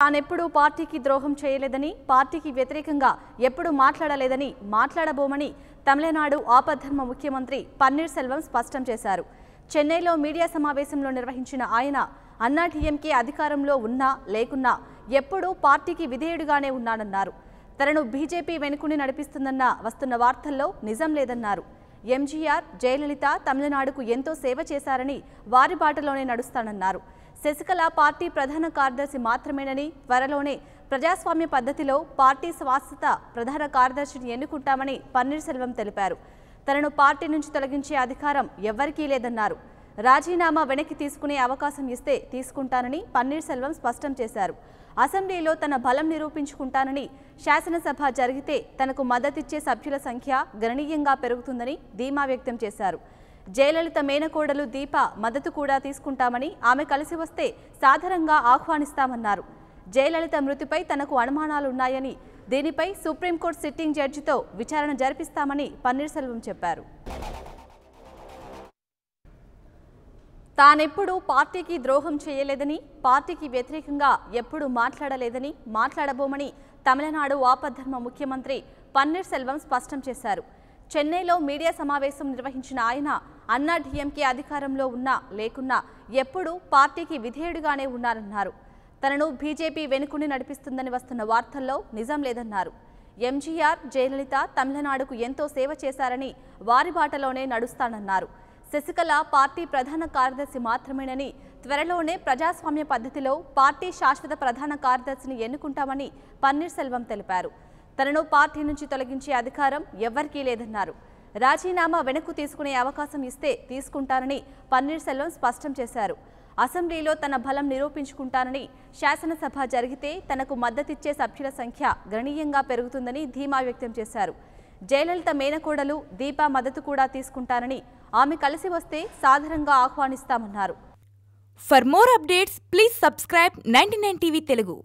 తానెప్పుడూ పార్టీకి ద్రోహం చేయలేదని పార్టీకి వ్యతిరేకంగా ఎప్పుడూ మాట్లాడలేదని మాట్లాడబోమని తమిళనాడు ఆపద్ధర్మ ముఖ్యమంత్రి పన్నీర్ సెల్వం స్పష్టం చేశారు చెన్నైలో మీడియా సమావేశంలో నిర్వహించిన ఆయన అన్నాడీఎంకే అధికారంలో ఉన్నా లేకున్నా ఎప్పుడూ పార్టీకి విధేయుడిగానే ఉన్నాడన్నారు తనను బీజేపీ వెనుకుని నడిపిస్తుందన్న వస్తున్న వార్తల్లో నిజం లేదన్నారు ఎంజీఆర్ జయలలిత తమిళనాడుకు ఎంతో సేవ చేశారని వారి బాటలోనే నడుస్తానన్నారు శశికళ పార్టీ ప్రధాన కార్యదర్శి మాత్రమేనని త్వరలోనే ప్రజాస్వామ్య పద్ధతిలో పార్టీ శాశ్వత ప్రధాన కార్యదర్శిని ఎన్నుకుంటామని పన్నీర్సెల్వం తెలిపారు తనను పార్టీ నుంచి తొలగించే అధికారం ఎవ్వరికీ లేదన్నారు రాజీనామా వెనక్కి తీసుకునే అవకాశం ఇస్తే తీసుకుంటానని పన్నీర్సెల్వం స్పష్టం చేశారు అసెంబ్లీలో తన బలం నిరూపించుకుంటానని శాసనసభ జరిగితే తనకు మద్దతిచ్చే సభ్యుల సంఖ్య గణనీయంగా పెరుగుతుందని ధీమా వ్యక్తం చేశారు జయలలిత మేనకోడలు దీప మద్దతు కూడా తీసుకుంటామని ఆమె కలిసి వస్తే సాధారణంగా ఆహ్వానిస్తామన్నారు జయలలిత మృతిపై తనకు అనుమానాలున్నాయని దీనిపై సుప్రీంకోర్టు సిట్టింగ్ జడ్జితో విచారణ జరిపిస్తామని పన్నీర్సెల్వం చెప్పారు తానెప్పుడూ పార్టీకి ద్రోహం చేయలేదని పార్టీకి వ్యతిరేకంగా ఎప్పుడూ మాట్లాడలేదని మాట్లాడబోమని తమిళనాడు ఆపద్ధర్మ ముఖ్యమంత్రి పన్నీర్సెల్వం స్పష్టం చేశారు చెన్నైలో మీడియా సమావేశం నిర్వహించిన ఆయన అన్నా డిఎంకే అధికారంలో ఉన్నా లేకున్నా ఎప్పుడూ పార్టీకి విధేయుడిగానే ఉన్నారన్నారు తనను బీజేపీ వెనుకుని నడిపిస్తుందని వస్తున్న వార్తల్లో నిజం లేదన్నారు ఎంజీఆర్ జయలలిత తమిళనాడుకు ఎంతో సేవ చేశారని వారి బాటలోనే నడుస్తానన్నారు శశికళ పార్టీ ప్రధాన కార్యదర్శి మాత్రమేనని త్వరలోనే ప్రజాస్వామ్య పద్ధతిలో పార్టీ శాశ్వత ప్రధాన కార్యదర్శిని ఎన్నుకుంటామని పన్నీర్ సెల్వం తెలిపారు తనను పార్టీ నుంచి తొలగించే అధికారం ఎవరికీ లేదన్నారు రాజీనామా వెనక్కు తీసుకునే అవకాశం ఇస్తే తీసుకుంటానని పన్నీర్ స్పష్టం చేశారు అసెంబ్లీలో తన బలం నిరూపించుకుంటానని శాసనసభ జరిగితే తనకు మద్దతిచ్చే సభ్యుల సంఖ్య గణనీయంగా పెరుగుతుందని ధీమా వ్యక్తం చేశారు జయలలిత మేనకోడలు దీపా మద్దతు కూడా తీసుకుంటానని ఆమె కలిసి వస్తే సాధారణంగా ఆహ్వానిస్తామన్నారు for more updates please subscribe ninety nine TV Telugu